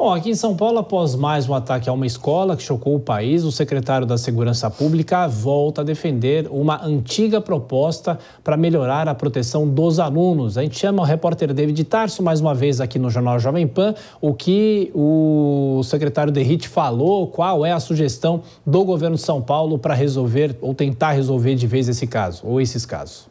Bom, aqui em São Paulo, após mais um ataque a uma escola que chocou o país, o secretário da Segurança Pública volta a defender uma antiga proposta para melhorar a proteção dos alunos. A gente chama o repórter David Tarso mais uma vez aqui no Jornal Jovem Pan o que o secretário Derrit falou, qual é a sugestão do governo de São Paulo para resolver ou tentar resolver de vez esse caso ou esses casos.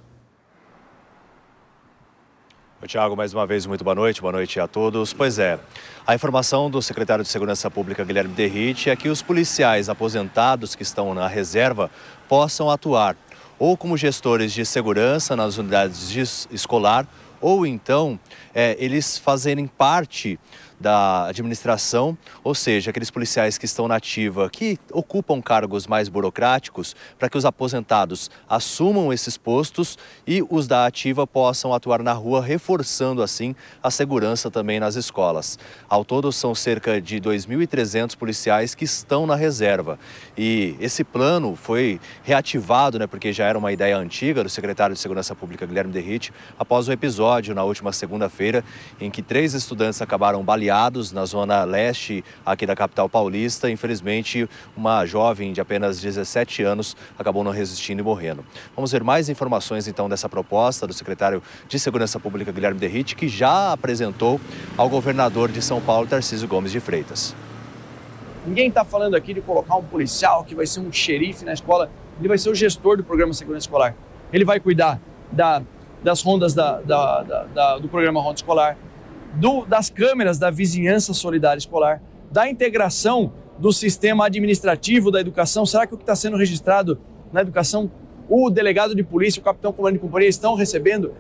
O Tiago, mais uma vez, muito boa noite, boa noite a todos. Pois é, a informação do secretário de Segurança Pública, Guilherme Derrite, é que os policiais aposentados que estão na reserva possam atuar ou como gestores de segurança nas unidades escolar, ou então é, eles fazerem parte da administração, ou seja, aqueles policiais que estão na ativa, que ocupam cargos mais burocráticos, para que os aposentados assumam esses postos e os da ativa possam atuar na rua, reforçando assim a segurança também nas escolas. Ao todo, são cerca de 2.300 policiais que estão na reserva. E esse plano foi reativado, né, porque já era uma ideia antiga do secretário de Segurança Pública, Guilherme Derrite, após o episódio na última segunda-feira, em que três estudantes acabaram baleados na zona leste aqui da capital paulista. Infelizmente, uma jovem de apenas 17 anos acabou não resistindo e morrendo. Vamos ver mais informações então dessa proposta do secretário de Segurança Pública, Guilherme Derrite, que já apresentou ao governador de São Paulo, Tarcísio Gomes de Freitas. Ninguém está falando aqui de colocar um policial que vai ser um xerife na escola, ele vai ser o gestor do programa Segurança Escolar. Ele vai cuidar da, das rondas da, da, do programa Ronda Escolar, do, das câmeras da vizinhança solidária escolar, da integração do sistema administrativo da educação. Será que o que está sendo registrado na educação, o delegado de polícia, o capitão comandante de companhia estão recebendo?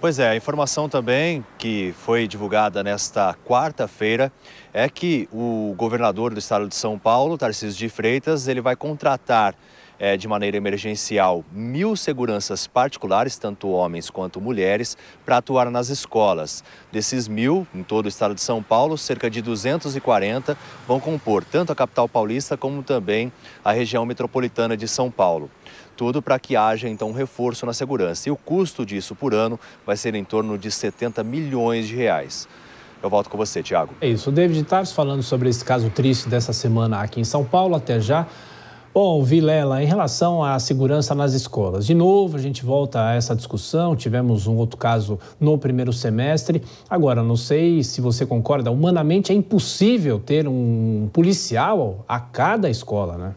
Pois é, a informação também que foi divulgada nesta quarta-feira é que o governador do estado de São Paulo, Tarcísio de Freitas, ele vai contratar é, de maneira emergencial mil seguranças particulares, tanto homens quanto mulheres, para atuar nas escolas. Desses mil, em todo o estado de São Paulo, cerca de 240 vão compor tanto a capital paulista como também a região metropolitana de São Paulo tudo para que haja então um reforço na segurança. E o custo disso por ano vai ser em torno de 70 milhões de reais. Eu volto com você, Tiago. É isso. O David Tars falando sobre esse caso triste dessa semana aqui em São Paulo. Até já. Bom, Vilela, em relação à segurança nas escolas, de novo a gente volta a essa discussão. Tivemos um outro caso no primeiro semestre. Agora, não sei se você concorda, humanamente é impossível ter um policial a cada escola, né?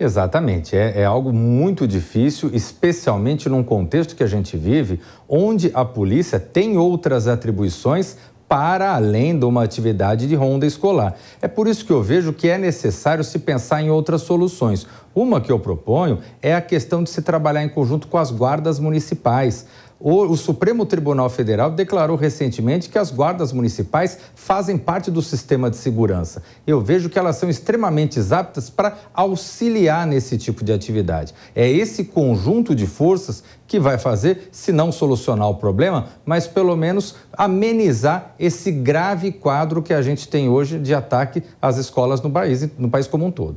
Exatamente, é, é, algo muito difícil, especialmente num contexto que a gente vive, onde a polícia tem outras atribuições para além de uma atividade de ronda escolar. É por isso que eu vejo que é necessário se pensar em outras soluções. Uma que eu proponho é a questão de se trabalhar em conjunto com as guardas municipais. O, o, Supremo Tribunal Federal declarou recentemente que as guardas municipais fazem parte do sistema de segurança. Eu vejo que elas são extremamente aptas para auxiliar nesse tipo de atividade. É esse conjunto de forças que vai fazer, se não solucionar o problema, mas pelo menos amenizar esse grave quadro que a gente tem hoje de ataque às escolas no país, no país como um todo.